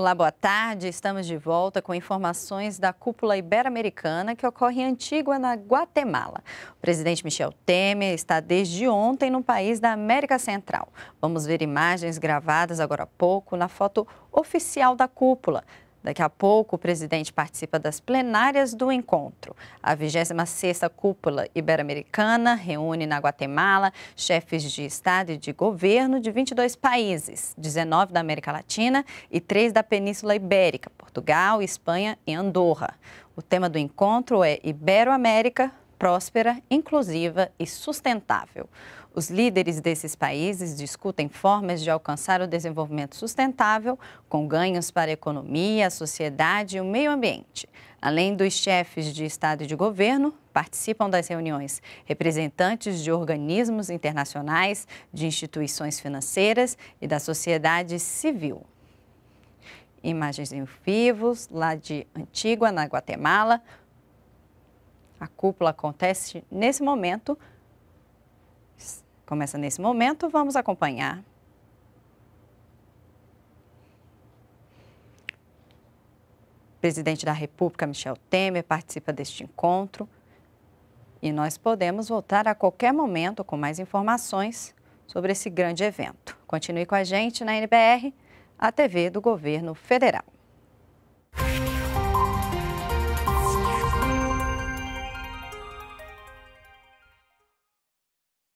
Olá, boa tarde. Estamos de volta com informações da cúpula ibero-americana que ocorre em Antigua, na Guatemala. O presidente Michel Temer está desde ontem no país da América Central. Vamos ver imagens gravadas agora há pouco na foto oficial da cúpula. Daqui a pouco, o presidente participa das plenárias do encontro. A 26ª Cúpula Ibero-Americana reúne na Guatemala chefes de Estado e de governo de 22 países, 19 da América Latina e 3 da Península Ibérica, Portugal, Espanha e Andorra. O tema do encontro é Ibero-América, próspera, inclusiva e sustentável. Os líderes desses países discutem formas de alcançar o desenvolvimento sustentável, com ganhos para a economia, a sociedade e o meio ambiente. Além dos chefes de Estado e de governo, participam das reuniões representantes de organismos internacionais, de instituições financeiras e da sociedade civil. Imagens em vivos lá de Antigua, na Guatemala, a cúpula acontece nesse momento. Começa nesse momento, vamos acompanhar. O presidente da República, Michel Temer, participa deste encontro. E nós podemos voltar a qualquer momento com mais informações sobre esse grande evento. Continue com a gente na NBR, a TV do Governo Federal.